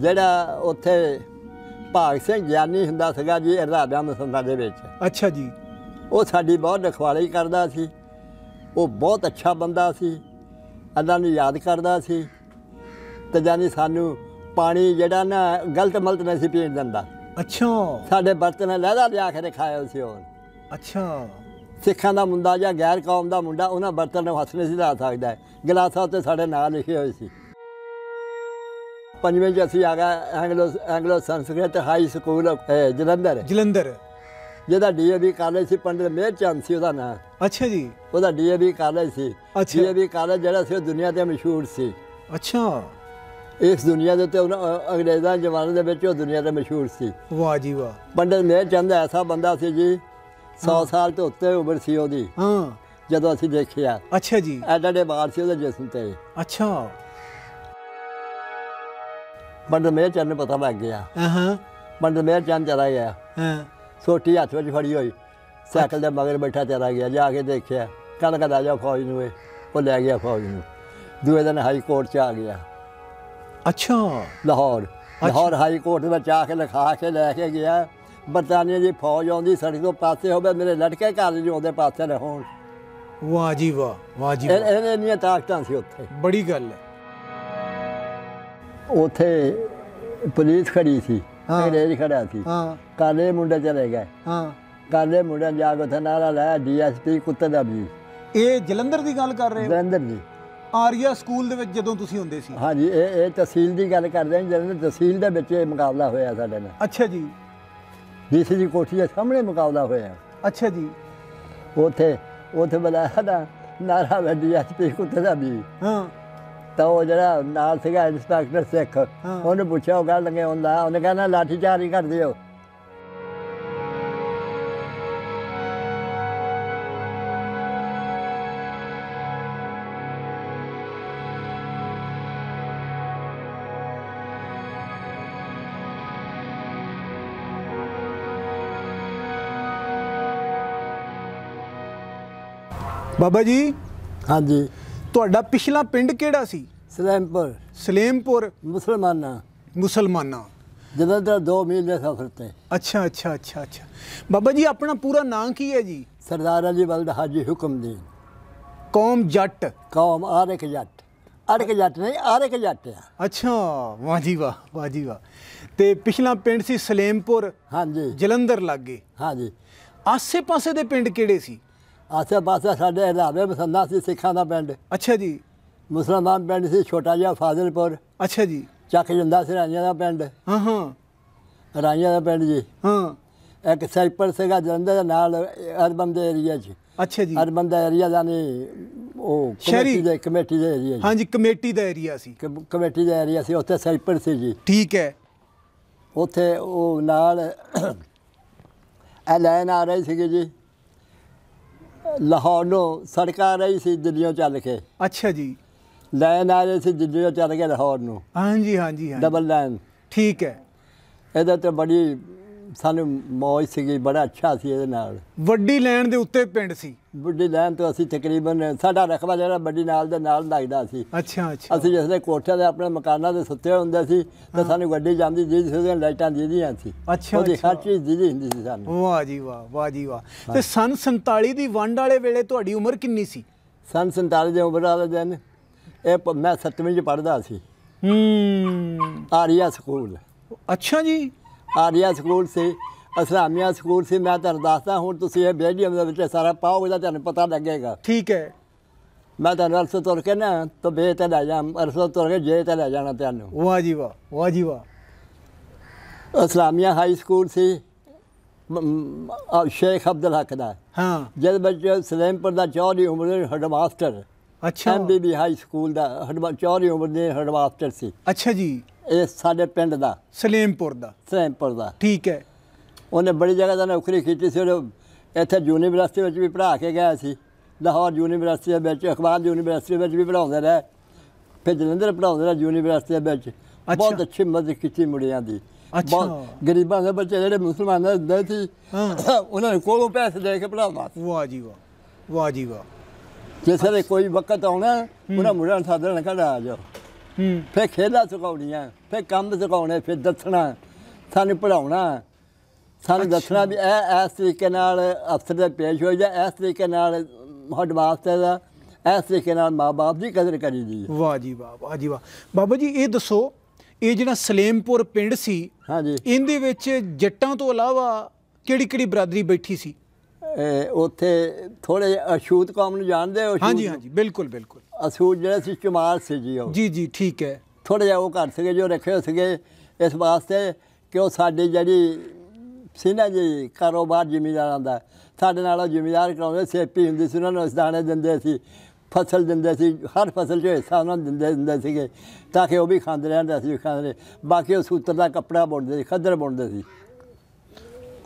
ਜਿਹੜਾ ਉੱਥੇ ਭਾਗ ਸਿੰਘ ਗਿਆਨੀ ਹੁੰਦਾ ਸੀਗਾ ਜੀ ਰਾਧਾ ਮਸੰਦਾ ਦੇ ਵਿੱਚ ਅੱਛਾ ਜੀ ਉਹ ਸਾਡੀ ਬਹੁਤ ਰਖਵਾਲੀ ਕਰਦਾ ਸੀ ਉਹ ਬਹੁਤ ਅੱਛਾ ਬੰਦਾ ਸੀ ਅੱਲਾ ਨੂੰ ਯਾਦ ਕਰਦਾ ਸੀ ਤੇ ਜਾਨੀ ਸਾਨੂੰ ਪਾਣੀ ਜਿਹੜਾ ਨਾ ਗਲਤ ਮਲਤ ਨਹੀਂ ਸੀ ਪੀਣ ਦਿੰਦਾ ਅੱਛਾ ਸਾਡੇ ਬਰਤਨ ਲਹਿਦਾ ਲਿਆ ਕੇ ਰਖਾਇਆ ਸੀ ਉਹ ਅੱਛਾ ਸਿੱਖਾਂ ਦਾ ਮੁੰਡਾ ਜਾਂ ਗੈਰ ਕੌਮ ਦਾ ਮੁੰਡਾ ਉਹਨਾਂ ਬਰਤਨ ਨੂੰ ਹੱਥ ਨਹੀਂ ਸੀ ਲਾ ਸਕਦਾ ਗਲਾਸਾਂ ਉੱਤੇ ਸਾਡੇ ਨਾਂ ਲਿਖੇ ਹੋਏ ਸੀ पंजवें असी आ गए Anglo Anglo Sanskrit high school Jalandhar Jalandhar ਜਿਹਦਾ ਡੀਏਵੀ ਕਾਲਜ ਸੀ ਪੰਡਿਤ ਮੇਰ ਚੰਦ ਸੀ ਉਹਦਾ ਨਾਮ ਅੱਛਾ ਜੀ ਉਹਦਾ ਡੀਏਵੀ ਕਾਲਜ ਸੀ ਅੱਛਾ ਡੀਏਵੀ ਕਾਲਜ ਜਿਹੜਾ ਸੀ ਉਹ ਦੁਨੀਆ ਤੇ ਮਸ਼ਹੂਰ ਸੀ ਅੱਛਾ ਇਸ ਦੁਨੀਆ ਦੇ ਉੱਤੇ ਅੰਗਰੇਜ਼ਾਂ ਜ਼ਮਾਨੇ ਦੇ ਵਿੱਚ ਉਹ ਦੁਨੀਆ ਤੇ ਮਸ਼ਹੂਰ ਸੀ ਵਾਹ ਜੀ ਵਾਹ ਪੰਡਿਤ ਮੇਰ ਚੰਦ ਐਸਾ ਬੰਦਾ ਸੀ ਜੀ 100 ਸਾਲ ਤੋਂ ਉੱਤੇ ਉਮਰ ਸੀ ਉਹਦੀ ਹਾਂ ਜਦੋਂ ਅਸੀਂ ਦੇਖਿਆ ਅੱਛਾ ਜੀ ਐਡਾ ਦੇ ਬਾਹਰ ਸੀ ਉਹਦੇ ਜਿਸਮ ਤੇ ਅੱਛਾ पंडित मेहर चंद पता लग गया पंडित मेहर चंद चला गया हाँ। सोटी हथ में फड़ी हुई साइकिल के अच्छा। मगर बैठा चला गया जाके देखा कल कदा जाओ फौज में वो लै गया फौज में दूए दिन हाई कोर्ट च आ गया अच्छा लाहौर अच्छा। लाहौर हाई कोर्ट में आके लिखा के लैके गया बरतानिया की फौज आँदी सड़क तो पासे हो मेरे लड़के कालेज आते पासे रहो वाह जी वाह वाह जी इन्हें ताकत सी उ बड़ी गल है ਉਥੇ ਪੁਲਿਸ ਖੜੀ ਸੀ ਅੰਗਰੇਜ਼ ਖੜਾ ਸੀ ਹਾਂ ਕਾਲੇ ਮੁੰਡੇ ਚਲੇ ਗਏ ਹਾਂ ਕਾਲੇ ਮੁੰਡੇ ਜਾ ਕੇ ਉਥੇ ਨਾਰਾ ਲਾਇਆ ਡੀਐਸਪੀ ਕੁੱਤੇ ਦਾ ਵੀ ਇਹ ਜਲੰਧਰ ਦੀ ਗੱਲ ਕਰ ਰਹੇ ਹੋ ਜਲੰਧਰ ਦੀ ਆਰੀਆ ਸਕੂਲ ਦੇ ਵਿੱਚ ਜਦੋਂ ਤੁਸੀਂ ਹੁੰਦੇ ਸੀ ਹਾਂਜੀ ਇਹ ਇਹ ਤਹਿਸੀਲ ਦੀ ਗੱਲ ਕਰਦੇ ਹਾਂ ਜਦੋਂ ਤਹਿਸੀਲ ਦੇ ਵਿੱਚ ਇਹ ਮੁਕਾਬਲਾ ਹੋਇਆ ਸਾਡੇ ਨਾਲ ਅੱਛਾ ਜੀ ਡੀਸੀ ਦੀ ਕੋਠੀ ਦੇ ਸਾਹਮਣੇ ਮੁਕਾਬਲਾ ਹੋਇਆ ਅੱਛਾ ਜੀ ਉਥੇ ਉਥੇ ਬੁਲਾਇਆ ਦਾ ਨਾਰਾ ਵੱਡੀ ਐਸਪੀ ਕੁੱਤੇ ਦਾ ਵੀ ਹਾਂ ਤਾਂ ਉਹ ਜਿਹੜਾ ਨਾਲ ਸੀਗਾ ਇੰਸਪੈਕਟਰ ਸਿੱਖ ਉਹਨੇ ਪੁੱਛਿਆ ਉਹ ਗੱਲ ਲੰਗੇ ਹੁੰਦਾ ਉਹਨੇ ਕਹਿੰਦਾ ਲਾਠੀ ਚਾਰੀ ਕਰ ਦਿਓ ਬਾਬਾ ਜੀ ਹਾਂਜੀ ਤੁਹਾਡਾ ਪਿਛਲਾ ਪਿੰਡ ਕਿਹੜਾ ਸੀ ਸਲੇਮਪੁਰ ਸਲੇਮਪੁਰ ਮੁਸਲਮਾਨਾ ਮੁਸਲਮਾਨਾ ਜਦੋਂ ਦਾ 2 ਮੀਲ ਦਾ ਸਫ਼ਰ ਤੇ ਅੱਛਾ ਅੱਛਾ ਅੱਛਾ ਅੱਛਾ ਬਾਬਾ ਜੀ ਆਪਣਾ ਪੂਰਾ ਨਾਮ ਕੀ ਹੈ ਜੀ ਸਰਦਾਰ ਅਲੀ ਬਲਦ ਹਾਜੀ ਹੁਕਮਦੀਨ ਕੌਮ ਜੱਟ ਕੌਮ ਆਰਕ ਜੱਟ ਆਰਕ ਜੱਟ ਨਹੀਂ ਆਰਕ ਜੱਟ ਆ ਅੱਛਾ ਵਾਹ ਜੀ ਵਾਹ ਵਾਹ ਜੀ ਵਾਹ ਤੇ ਪਿਛਲਾ ਪਿੰਡ ਸੀ ਸਲੇਮਪੁਰ ਹਾਂਜੀ ਜਲੰਧਰ ਲਾਗੇ ਹਾਂਜੀ ਆਸੇ-ਪਾਸੇ ਦੇ ਪਿੰਡ ਕਿਹੜੇ ਸੀ ਆਸੇ ਪਾਸੇ ਸਾਡੇ ਹਲਾਵੇ ਮਸੰਨਾ ਸੀ ਸਿੱਖਾਂ ਦਾ ਪਿੰਡ ਅੱਛਾ ਜੀ ਮੁਸਲਮਾਨ ਪਿੰਡ ਸੀ ਛੋਟਾ ਜਿਹਾ ਫਾਜ਼ਿਲਪੁਰ ਅੱਛਾ ਜੀ ਚੱਕ ਜੰਦਾ ਸੀ ਰਾਂਝਾ ਦਾ ਪਿੰਡ ਹਾਂ ਹਾਂ ਰਾਂਝਾ ਦਾ ਪਿੰਡ ਜੀ ਹਾਂ ਇੱਕ ਸਾਈਪਰ ਸੀਗਾ ਜੰਦਾ ਦੇ ਨਾਲ ਅਰਬਨ ਦੇ ਏਰੀਆ 'ਚ ਅੱਛਾ ਜੀ ਅਰਬਨ ਦਾ ਏਰੀਆ ਨਹੀਂ ਉਹ ਕਮੇਟੀ ਦੇ ਕਮੇਟੀ ਦਾ ਏਰੀਆ ਜੀ ਹਾਂਜੀ ਕਮੇਟੀ ਦਾ ਏਰੀਆ ਸੀ ਕਮੇਟੀ ਦਾ ਏਰੀਆ ਸੀ ਉੱਥੇ ਸਾਈਪਰ ਸੀ ਜੀ ਠੀਕ ਹੈ ਉੱਥੇ ਉਹ ਨਾਲ ਇਹ ਆ ਰਹੀ ਸੀ ਜੀ ਲਾਹੌਰ ਨੂੰ ਸੜਕਾਂ ਰਹੀ ਸੀ ਦਿੱਲੀੋਂ ਚੱਲ ਕੇ ਅੱਛਾ ਜੀ ਲਾਈਨ ਆ ਰਹੀ ਸੀ ਦਿੱਲੀੋਂ ਚੱਲ ਕੇ ਲਾਹੌਰ ਨੂੰ ਹਾਂਜੀ ਹਾਂਜੀ ਹਾਂ ਡਬਲ ਲਾਈਨ ਠੀਕ ਹੈ ਇਹਦਾ ਤੇ ਬੜੀ ਸਾਨੂੰ ਮੌਜ ਸੀਗੀ ਬੜਾ ਅੱਛਾ ਸੀ ਇਹਦੇ ਨਾਲ ਵੱਡੀ ਲੈਣ ਦੇ ਉੱਤੇ ਪਿੰਡ ਸੀ ਵੱਡੀ ਲੈਣ ਤੋਂ ਅਸੀਂ ਤਕਰੀਬਨ ਸਾਡਾ ਰਕਬਾ ਜਿਹੜਾ ਵੱਡੀ ਨਾਲ ਦੇ ਨਾਲ ਲੱਗਦਾ ਸੀ ਅੱਛਾ ਅੱਛਾ ਅਸੀਂ ਦੇ ਕੋਠੇ ਦੇ ਆਪਣੇ ਮਕਾਨਾਂ ਦੇ ਸੁੱਤੇ ਹੁੰਦੇ ਸੀ ਤਾਂ ਸਾਨੂੰ ਗੱਡੀ ਜਾਂਦੀ ਜੀ ਜਿਹਦੀਆਂ ਲਾਈਟਾਂ ਦੀਦੀਆਂ ਸੀ ਅੱਛਾ ਉਹਦੀ ਹਰ ਚੀਜ਼ ਦੀਦੀ ਹੁੰਦੀ ਸੀ ਸਾਨੂੰ ਵਾਹ ਜੀ ਵਾਹ ਵਾਹ ਜੀ ਵਾਹ ਤੇ ਸਨ 47 ਦੀ ਵੰਡ ਵਾਲੇ ਵੇਲੇ ਤੁਹਾਡੀ ਉਮਰ ਕਿੰਨੀ ਸੀ ਸਨ 47 ਦੇ ਉਮਰ ਵਾਲੇ ਦਿਨ ਇਹ ਮੈਂ 7ਵੀਂ ਚ ਪੜਦਾ ਸੀ ਹੂੰ ਆਰੀਆ ਸਕੂਲ ਅੱਛਾ ਜੀ ਆਰੀਆ ਸਕੂਲ ਸੀ ਅਸਲਾਮੀਆ ਸਕੂਲ ਸੀ ਮੈਂ ਤੁਹਾਨੂੰ ਦੱਸਦਾ ਹੁਣ ਤੁਸੀਂ ਇਹ ਬੇਡੀਅਮ ਦੇ ਵਿੱਚ ਸਾਰਾ ਪਾਓਗੇ ਤਾਂ ਤੁਹਾਨੂੰ ਪਤਾ ਲੱਗੇਗਾ ਠੀਕ ਹੈ ਮੈਂ ਤੁਹਾਨੂੰ ਅਰਸੋ ਤੁਰ ਕੇ ਨਾ ਤੋ ਬੇ ਤੇ ਲੈ ਜਾ ਅਰਸੋ ਤੁਰ ਕੇ ਜੇ ਤੇ ਲੈ ਜਾਣਾ ਤੁਹਾਨੂੰ ਵਾਹ ਜੀ ਵਾਹ ਵਾਹ ਜੀ ਵਾਹ ਅਸਲਾਮੀਆ ਹਾਈ ਸਕੂਲ ਸੀ ਸ਼ੇਖ ਅਬਦੁਲ ਹਕ ਦਾ ਹਾਂ ਜਦ ਵਿੱਚ ਸਲੇਮਪੁਰ ਦਾ ਚੌਧਰੀ ਉਮਰ ਮਾਸਟਰ ਅੱਛਾ ਐਮਬੀਬੀ ਹਾਈ ਸਕੂਲ ਦਾ ਹੈਡਮਾਸਟਰ ਚੌਧਰੀ ਉਮਰ ਦੇ ਮਾਸਟਰ ਸੀ ਅੱਛਾ ਜੀ ਇਹ ਸਾਡੇ ਪਿੰਡ ਦਾ ਸਲੀਮਪੁਰ ਦਾ ਸਲੀਮਪੁਰ ਦਾ ਠੀਕ ਹੈ ਉਹਨੇ ਬੜੀ ਜਗ੍ਹਾ ਦਾ ਨੌਕਰੀ ਕੀਤੀ ਸੀ ਉਹ ਇੱਥੇ ਯੂਨੀਵਰਸਿਟੀ ਵਿੱਚ ਵੀ ਪੜ੍ਹਾ ਕੇ ਗਿਆ ਸੀ ਲਾਹੌਰ ਯੂਨੀਵਰਸਿਟੀ ਵਿੱਚ ਅਖਬਾਰ ਯੂਨੀਵਰਸਿਟੀ ਵਿੱਚ ਵੀ ਪੜ੍ਹਾਉਂਦੇ ਰਹੇ ਫਿਰ ਜਲੰਧਰ ਪੜ੍ਹਾਉਂਦੇ ਰਹੇ ਯੂਨੀਵਰਸਿਟੀ ਵਿੱਚ ਬਹੁਤ ਅੱਛੀ ਮਦਦ ਕੀਤੀ ਮੁੰਡਿਆਂ ਦੀ ਬਹੁਤ ਗਰੀਬਾਂ ਦੇ ਬੱਚੇ ਜਿਹੜੇ ਮੁਸਲਮਾਨ ਦੇ ਹੁੰਦੇ ਸੀ ਉਹਨਾਂ ਨੇ ਕੋਲੋਂ ਪੈਸੇ ਦੇ ਕੇ ਪੜਾਉਂਦਾ ਵਾਹ ਜੀ ਵਾਹ ਵਾਹ ਜੀ ਵਾਹ ਜੇ ਸਰੇ ਕੋਈ ਵਕਤ ਆਉਣਾ ਉਹਨਾਂ ਮੁੰਡਿਆਂ ਨੂੰ ਸਾਧਣ ਕਢਾ ਆ ਜਾਓ ਫਿਰ ਖੇਲਾ ਸਿਖਾਉਣੀਆਂ ਫਿਰ ਕੰਮ ਸਿਖਾਉਣੇ ਫਿਰ ਦੱਸਣਾ ਸਾਨੂੰ ਪੜਾਉਣਾ ਸਾਨੂੰ ਦੱਸਣਾ ਵੀ ਇਹ ਇਸ ਤਰੀਕੇ ਨਾਲ ਅਫਸਰ ਦੇ ਪੇਸ਼ ਹੋ ਜਾ ਇਸ ਤਰੀਕੇ ਨਾਲ ਹੱਡ ਵਾਸਤੇ ਦਾ ਇਸ ਤਰੀਕੇ ਨਾਲ ਮਾਪੇ ਦੀ ਕਦਰ ਕਰੀ ਦੀ ਵਾਹ ਜੀ ਵਾਹ ਵਾਹ ਜੀ ਵਾਹ ਬਾਬਾ ਜੀ ਇਹ ਦੱਸੋ ਇਹ ਜਿਹੜਾ ਸਲੇਮਪੁਰ ਪਿੰਡ ਸੀ ਹਾਂਜੀ ਇਹਦੇ ਵਿੱਚ ਜੱਟਾਂ ਤੋਂ ਇਲਾਵਾ ਕਿਹੜੀ ਕਿਹੜੀ ਬਰਾਦਰੀ ਬੈਠੀ ਸੀ ਉੱਥੇ ਥੋੜੇ ਅਸ਼ੂਤ ਕੌਮ ਨੂੰ ਜਾਣਦੇ ਹੋ ਹਾਂਜੀ ਹਾਂਜੀ ਬਿਲਕੁਲ ਬਿਲਕੁਲ ਅਸੂਲ ਜਿਹੜਾ ਸੀ ਚਮਾਰ ਸੀ ਜੀ ਉਹ ਜੀ ਜੀ ਠੀਕ ਹੈ ਥੋੜਾ ਜਿਹਾ ਉਹ ਕਰ ਸਕੇ ਜੋ ਰੱਖੇ ਸੀਗੇ ਸਕੇ ਇਸ ਵਾਸਤੇ ਕਿ ਉਹ ਸਾਡੇ ਜਿਹੜੀ ਸੀ ਜੀ ਕਾਰੋਬਾਰ ਜ਼ਿਮੀਦਾਰਾਂ ਦਾ ਸਾਡੇ ਨਾਲ ਉਹ ਜ਼ਿਮੀਦਾਰ ਕਰਾਉਂਦੇ ਸੇਪੀ ਹੁੰਦੀ ਸੀ ਉਹਨਾਂ ਨੂੰ ਉਸ ਦਾਣੇ ਦਿੰਦੇ ਸੀ ਫਸਲ ਦਿੰਦੇ ਸੀ ਹਰ ਫਸਲ ਜੋ ਹਿੱਸਾ ਉਹਨਾਂ ਨੂੰ ਦਿੰਦੇ ਦਿੰਦੇ ਸੀਗੇ ਤਾਂ ਕਿ ਉਹ ਵੀ ਖਾਂਦੇ ਰਹਿੰਦੇ ਸੀ ਖਾਂਦੇ ਰਹੇ ਬਾਕੀ ਉਹ ਸੂਤਰ ਦਾ ਕੱਪੜਾ ਬੁਣਦੇ ਸੀ ਖੱਦਰ ਬੁਣਦੇ ਸੀ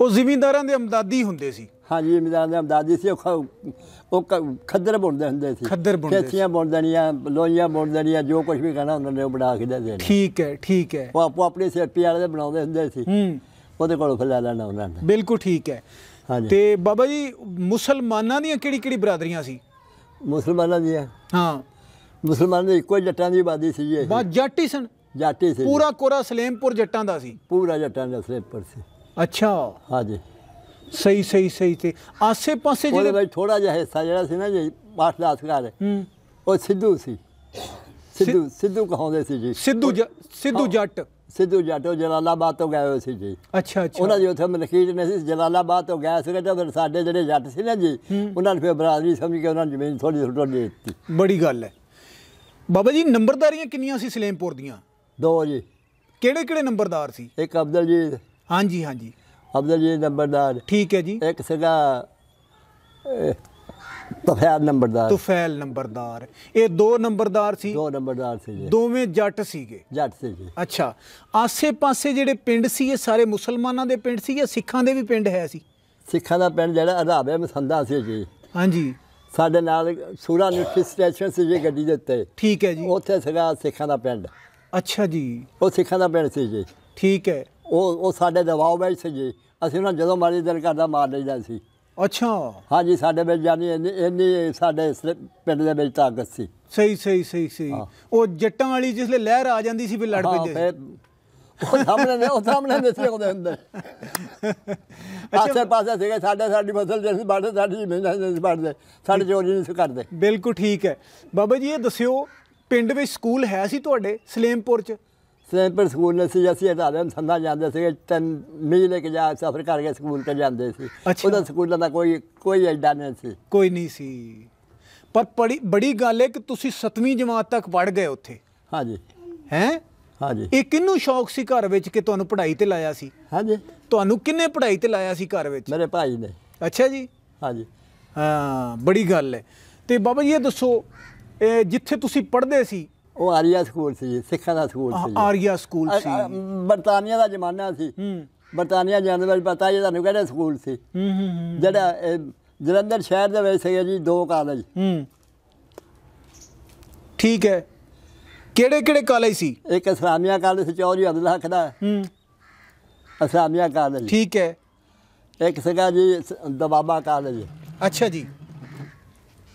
ਉਹ ਜ਼ਿੰਮੇਵਾਰਾਂ ਦੇ ਅਮਦਾਦੀ ਹੁੰਦੇ ਸੀ ਹਾਂਜੀ ਮਿਦਾਨ ਦੇ ਦਾਦੀ ਸੀ ਉਹ ਖੱਦਰ ਬੁਣਦੇ ਹੁੰਦੇ ਸੀ ਖੱਦਰ ਬੁਣਦੇ ਖੇਤੀਆਂ ਬੁਣ ਦੇਣੀਆਂ ਲੋਈਆਂ ਬੁਣ ਦੇਣੀਆਂ ਜੋ ਕੁਝ ਵੀ ਕਹਿਣਾ ਉਹਨਾਂ ਨੇ ਉਹ ਬਣਾ ਕੇ ਦੇ ਦੇਣਾ ਠੀਕ ਹੈ ਠੀਕ ਹੈ ਉਹ ਆਪੋ ਆਪਣੇ ਸਿਰਪੀ ਵਾਲੇ ਦੇ ਬਣਾਉਂਦੇ ਹੁੰਦੇ ਸੀ ਹੂੰ ਉਹਦੇ ਕੋਲੋਂ ਫਿਰ ਲੈ ਲੈਣਾ ਉਹਨਾਂ ਨੇ ਬਿਲਕੁਲ ਠੀਕ ਹੈ ਹਾਂਜੀ ਤੇ ਬਾਬਾ ਜੀ ਮੁਸਲਮਾਨਾਂ ਦੀਆਂ ਕਿਹੜੀ ਕਿਹੜੀ ਬਰਾਦਰੀਆਂ ਸੀ ਮੁਸਲਮਾਨਾਂ ਦੀਆਂ ਹਾਂ ਮੁਸਲਮਾਨ ਦੇ ਇੱਕੋ ਜੱਟਾਂ ਦੀ ਬਾਦੀ ਸੀ ਇਹ ਬਾ ਜੱਟ ਹੀ ਸਨ ਜੱਟ ਹੀ ਸੀ ਪੂਰਾ ਕੋਰਾ ਸਲੇਮਪੁਰ ਜੱਟਾਂ ਦਾ ਸੀ ਪੂਰਾ ਜੱਟਾਂ ਦਾ ਸਲੇਮਪੁਰ ਸੀ ਅੱਛਾ ਹਾਂਜੀ ਸਹੀ ਸਹੀ ਸਹੀ ਤੇ ਆਸੇ ਪਾਸੇ ਉਹਦੇ ਜਿਹੜੇ ਵਿੱਚ ਥੋੜਾ ਜਿਹਾ ਹਿੱਸਾ ਜਿਹੜਾ ਸੀ ਨਾ ਜੀ 8-10 ਘਰ ਹੂੰ ਉਹ ਸਿੱਧੂ ਸੀ ਸਿੱਧੂ ਸਿੱਧੂ ਕਹਾਉਂਦੇ ਸੀ ਜੀ ਸਿੱਧੂ ਸਿੱਧੂ ਜੱਟ ਸਿੱਧੂ ਜੱਟ ਉਹ ਜਲਾਲਾਬਾਦ ਤੋਂ ਗਏ ਹੋਏ ਸੀ ਜੀ ਅੱਛਾ ਅੱਛਾ ਉਹਨਾਂ ਦੀ ਉੱਥੇ ਮਲਕੀਤ ਨੇ ਸੀ ਜਲਾਲਾਬਾਦ ਤੋਂ ਗਏ ਸੀ ਤੇ ਫਿਰ ਸਾਡੇ ਜਿਹੜੇ ਜੱਟ ਸੀ ਨਾ ਜੀ ਉਹਨਾਂ ਨੇ ਫਿਰ ਬਰਾਦਰੀ ਸਮਝ ਕੇ ਉਹਨਾਂ ਨੂੰ ਜ਼ਮੀਨ ਥੋੜੀ ਥੋੜੀ ਦੇ ਦਿੱਤੀ ਬੜੀ ਗੱਲ ਹੈ ਬਾਬਾ ਜੀ ਨੰਬਰਦਾਰੀਆਂ ਕਿੰਨੀਆਂ ਸੀ ਸਲੇਮਪੁਰ ਦੀਆਂ ਦੋ ਜੀ ਕਿਹੜੇ ਕਿਹੜੇ ਨੰਬਰਦਾਰ ਸੀ ਇੱਕ ਅਬਦਲ ਜੀ ਹਾਂਜੀ ਹਾਂਜੀ ਅਬਦੁਲ ਜੀ ਨੰਬਰਦਾਰ ਠੀਕ ਹੈ ਜੀ ਇੱਕ ਸੀਗਾ ਤਫੈਲ ਨੰਬਰਦਾਰ ਤਫੈਲ ਨੰਬਰਦਾਰ ਇਹ ਦੋ ਨੰਬਰਦਾਰ ਸੀ ਦੋ ਨੰਬਰਦਾਰ ਸੀ ਜੀ ਦੋਵੇਂ ਜੱਟ ਸੀਗੇ ਜੱਟ ਸੀ ਜੀ ਅੱਛਾ ਆਸੇ-ਪਾਸੇ ਜਿਹੜੇ ਪਿੰਡ ਸੀ ਇਹ ਸਾਰੇ ਮੁਸਲਮਾਨਾਂ ਦੇ ਪਿੰਡ ਸੀ ਜਾਂ ਸਿੱਖਾਂ ਦੇ ਵੀ ਪਿੰਡ ਹੈ ਸੀ ਸਿੱਖਾਂ ਦਾ ਪਿੰਡ ਜਿਹੜਾ ਅਧਾਬੇ ਮਸੰਦਾ ਸੀ ਜੀ ਹਾਂਜੀ ਸਾਡੇ ਨਾਲ ਸੂਰਾ ਨਿਊਟਰੀ ਸਟੇਸ਼ਨ ਸੀ ਜੀ ਗੱਡੀ ਦੇ ਉੱਤੇ ਠੀਕ ਹੈ ਜੀ ਉੱਥੇ ਸਿਗਾ ਸਿੱਖਾਂ ਦਾ ਪਿੰਡ ਅੱਛਾ ਜੀ ਉਹ ਸਿੱਖਾਂ ਦਾ ਪਿੰਡ ਸੀ ਜੀ ਠੀਕ ਹੈ ਉਹ ਉਹ ਸਾਡੇ ਦਬਾਅ ਵਿੱਚ ਜੀ ਅਸੀਂ ਉਹਨਾਂ ਜਦੋਂ ਮਾਰੀ ਦਿਲ ਕਰਦਾ ਮਾਰ ਲੈਂਦਾ ਸੀ ਅੱਛਾ ਹਾਂਜੀ ਸਾਡੇ ਵਿੱਚ ਜਾਨੀ ਇੰਨੀ ਸਾਡੇ ਪਿੰਡ ਦੇ ਵਿੱਚ ਤਾਕਤ ਸੀ ਸਹੀ ਸਹੀ ਸਹੀ ਸਹੀ ਉਹ ਜੱਟਾਂ ਵਾਲੀ ਜਿਸਲੇ ਲਹਿਰ ਆ ਜਾਂਦੀ ਸੀ ਫਿਰ ਲੜ ਪੈਂਦੇ ਸੀ ਉਹ ਸਾਹਮਣੇ ਨੇ ਉਹ ਸਾਹਮਣੇ ਨੇ ਸੀ ਉਹਦੇ ਅੰਦਰ ਅੱਛਾ ਪਾਸੇ ਸੀਗੇ ਸਾਡੇ ਸਾਡੀ ਫਸਲ ਜਿਹੜੀ ਬਾੜੇ ਸਾਡੀ ਜ਼ਮੀਨ ਜਿਹੜੀ ਬਾੜਦੇ ਸਾਡੇ ਚੋਰੀ ਨਹੀਂ ਕਰਦੇ ਬਿਲਕੁਲ ਠੀਕ ਹੈ ਬਾਬਾ ਜੀ ਇਹ ਦੱਸਿਓ ਪਿੰਡ ਵਿੱਚ ਸਕੂਲ ਹੈ ਸੀ ਤੁਹਾਡੇ ਸਲੇਮਪੁਰ ਚ ਸੈਂਪਲ ਸਕੂਲ ਅਸੀਂ ਅਸੀਂ ਹਟਾਦਨ ਸੰਧਾ ਜਾਂਦੇ ਸੀ ਤਿੰਨ ਮੀਲ ਇੱਕ ਕੇ ਜਾ ਸਫ਼ਰ ਕਰਕੇ ਸਕੂਲ ਤੇ ਜਾਂਦੇ ਸੀ ਉਹਦਾ ਸਕੂਲਾਂ ਦਾ ਕੋਈ ਕੋਈ ਐਡਾ ਨਹੀਂ ਸੀ ਕੋਈ ਨਹੀਂ ਸੀ ਪਰ ਬੜੀ ਬੜੀ ਗੱਲ ਹੈ ਕਿ ਤੁਸੀਂ 7ਵੀਂ ਜਮਾਤ ਤੱਕ ਪੜ ਗਏ ਉੱਥੇ ਹਾਂਜੀ ਹੈ ਹਾਂਜੀ ਇਹ ਕਿੰਨੂੰ ਸ਼ੌਕ ਸੀ ਘਰ ਵਿੱਚ ਕਿ ਤੁਹਾਨੂੰ ਪੜ੍ਹਾਈ ਤੇ ਲਾਇਆ ਸੀ ਹਾਂਜੀ ਤੁਹਾਨੂੰ ਕਿੰਨੇ ਪੜ੍ਹਾਈ ਤੇ ਲਾਇਆ ਸੀ ਘਰ ਵਿੱਚ ਮੇਰੇ ਭਾਈ ਨੇ ਅੱਛਾ ਜੀ ਹਾਂਜੀ ਹਾਂ ਬੜੀ ਗੱਲ ਹੈ ਤੇ ਬਾਬਾ ਜੀ ਇਹ ਦੱਸੋ ਜਿੱਥੇ ਤੁਸੀਂ ਪੜ੍ਹਦੇ ਸੀ ਉਹ ਆਰੀਆ ਸਕੂਲ ਸੀ ਸਿੱਖਾਂ ਦਾ ਸਕੂਲ ਸੀ ਆਰੀਆ ਸਕੂਲ ਸੀ ਬਰਤਾਨੀਆ ਦਾ ਜ਼ਮਾਨਾ ਸੀ ਬਰਤਾਨੀਆ ਜਾਂਦੇ ਵਾਰ ਪਤਾ ਜੇ ਤੁਹਾਨੂੰ ਕਿਹੜਾ ਸਕੂਲ ਸੀ ਜਿਹੜਾ ਜਲੰਧਰ ਸ਼ਹਿਰ ਦੇ ਵਿੱਚ ਸੀ ਜੀ ਦੋ ਕਾਲਜ ਠੀਕ ਹੈ ਕਿਹੜੇ ਕਿਹੜੇ ਕਾਲਜ ਸੀ ਇੱਕ ਅਸਾਮੀਆ ਕਾਲਜ ਚੌਧਰੀ ਅਬਦੁੱਲ ਹਕ ਦਾ ਅਸਾਮੀਆ ਕਾਲਜ ਠੀਕ ਹੈ ਇੱਕ ਸੀਗਾ ਜੀ ਦਬਾਬਾ ਕਾਲਜ ਅੱਛਾ ਜੀ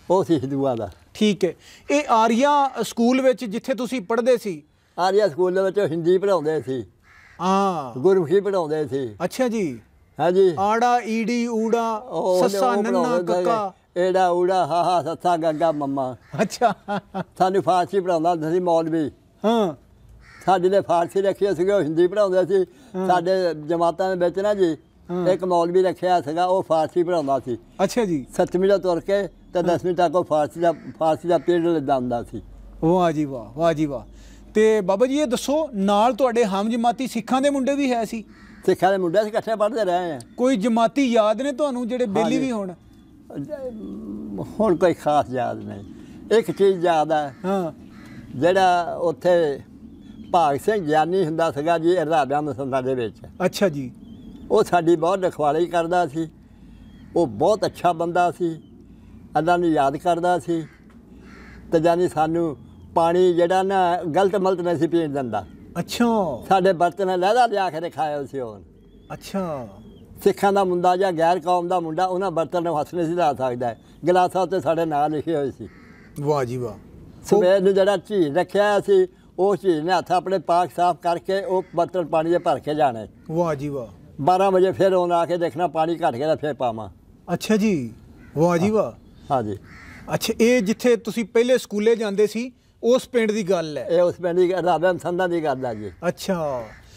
ਉਹ ਸੀ ਹਿੰਦੂਆ ਦਾ ਠੀਕ ਹੈ ਇਹ ਆਰੀਆ ਸਕੂਲ ਵਿੱਚ ਜਿੱਥੇ ਤੁਸੀਂ ਪੜ੍ਹਦੇ ਸੀ ਆਰੀਆ ਸਕੂਲ ਦੇ ਵਿੱਚ ਹਿੰਦੀ ਪੜ੍ਹਾਉਂਦੇ ਸੀ ਹਾਂ ਗੁਰਮੁਖੀ ਪੜ੍ਹਾਉਂਦੇ ਸੀ ਅੱਛਾ ਜੀ ਹਾਂਜੀ ਆੜਾ ਈੜੀ ਊੜਾ ਸੱਸਾ ਨੰਨਾ ਕੱਕਾ ਏੜਾ ਊੜਾ ਹਾ ਹਾ ਸੱਸਾ ਗੰਗਾ ਮੰਮਾ ਅੱਛਾ ਸਾਨੂੰ ਫਾਰਸੀ ਪੜ੍ਹਾਉਂਦਾ ਹੁੰਦਾ ਸੀ ਮੌਲਵੀ ਹਾਂ ਸਾਡੇ ਨੇ ਫਾਰਸੀ ਰੱਖੀ ਸੀਗਾ ਉਹ ਹਿੰਦੀ ਪੜ੍ਹਾਉਂਦੇ ਸੀ ਸਾਡੇ ਜਮਾਤਾਂ ਦੇ ਵਿੱਚ ਨਾ ਜੀ ਇੱਕ ਮੌਲਵੀ ਰੱਖਿਆ ਸੀਗਾ ਉਹ ਫਾਰਸੀ ਪੜ੍ਹਾਉਂਦਾ ਸੀ ਅੱਛਾ ਜੀ ਸੱਤਵੀਂ ਦਾ ਤੁਰ ਕੇ ਤਾਂ ਮਿੰਟ ਤੱਕ ਉਹ ਫਾਰਸੀ ਦਾ ਫਾਰਸੀ ਦਾ ਪੀਰੀਅਡ ਲੱਦਾ ਹੁੰਦਾ ਸੀ ਵਾਹ ਜੀ ਵਾਹ ਵਾਹ ਜੀ ਵਾਹ ਤੇ ਬਾਬਾ ਜੀ ਇਹ ਦੱਸੋ ਨਾਲ ਤੁਹਾਡੇ ਹਮ ਜਮਾਤੀ ਸਿੱਖਾਂ ਦੇ ਮੁੰਡੇ ਵੀ ਹੈ ਸੀ ਸਿੱਖਾਂ ਦੇ ਮੁੰਡੇ ਸੀ ਇਕੱਠੇ ਪੜ੍ਹਦੇ ਰਹੇ ਆ ਕੋਈ ਜਮਾਤੀ ਯਾਦ ਨੇ ਤੁਹਾਨੂੰ ਜਿਹੜੇ ਬੇਲੀ ਵੀ ਹੋਣ ਹੁਣ ਕੋਈ ਖਾਸ ਯਾਦ ਨਹੀਂ ਇੱਕ ਚੀਜ਼ ਯਾਦ ਆ ਹਾਂ ਜਿਹੜਾ ਉੱਥੇ ਭਾਗ ਸਿੰਘ ਗਿਆਨੀ ਹੁੰਦਾ ਸੀਗਾ ਜੀ ਰਾਧਾ ਮਸੰਦਾ ਦੇ ਵਿੱਚ ਅੱਛਾ ਜੀ ਉਹ ਸਾਡੀ ਬਹੁਤ ਰਖਵਾਲੀ ਕਰਦਾ ਸੀ ਉਹ ਬਹੁਤ ਅੱਛਾ ਬੰਦਾ ਸੀ ਅੱਲਾ ਨੂੰ ਯਾਦ ਕਰਦਾ ਸੀ ਤੇ ਜਾਨੀ ਸਾਨੂੰ ਪਾਣੀ ਜਿਹੜਾ ਨਾ ਗਲਤ ਮਲਤ ਨਹੀਂ ਸੀ ਪੀਣ ਦਿੰਦਾ ਅੱਛਾ ਸਾਡੇ ਬਰਤਨ ਲੈਦਾ ਲਿਆ ਕੇ ਰਖਾਇਆ ਸੀ ਉਹਨ ਅੱਛਾ ਸਿੱਖਾਂ ਦਾ ਮੁੰਡਾ ਜਾਂ ਗੈਰ ਕੌਮ ਦਾ ਮੁੰਡਾ ਉਹਨਾਂ ਬਰਤਨ ਨੂੰ ਹੱਥ ਨਹੀਂ ਸੀ ਲਾ ਸਕਦਾ ਗਲਾਸਾਂ ਉੱਤੇ ਸਾਡੇ ਨਾਂ ਲਿਖੇ ਹੋਏ ਸੀ ਵਾਹ ਜੀ ਵਾਹ ਸਵੇਰ ਨੂੰ ਜਿਹੜਾ ਝੀਲ ਰੱਖਿਆ ਸੀ ਉਹ ਝੀਲ ਨੇ ਹੱਥ ਆਪਣੇ ਪਾਕ ਸਾਫ਼ ਕਰਕੇ ਉਹ ਬਰਤਨ ਪਾਣੀ ਦੇ ਭਰ ਕੇ ਜਾਣੇ ਵਾਹ ਜੀ ਵਾਹ 12 ਵਜੇ ਫਿਰ ਉਹਨਾਂ ਆ ਕੇ ਦੇਖਣਾ ਪਾਣੀ ਘਟ ਗਿਆ ਤਾਂ ਫਿਰ ਪਾਵਾਂ ਅੱਛਾ ਜੀ ਵਾਹ ਜੀ ਵਾਹ ਹਾਂਜੀ ਅੱਛਾ ਇਹ ਜਿੱਥੇ ਤੁਸੀਂ ਪਹਿਲੇ ਸਕੂਲੇ ਜਾਂਦੇ ਸੀ ਉਸ ਪਿੰਡ ਦੀ ਗੱਲ ਹੈ ਇਹ ਉਸ ਪਿੰਡ ਦੀ ਰਾਧਾ ਸੰਧਾ ਦੀ ਗੱਲ ਹੈ ਜੀ ਅੱਛਾ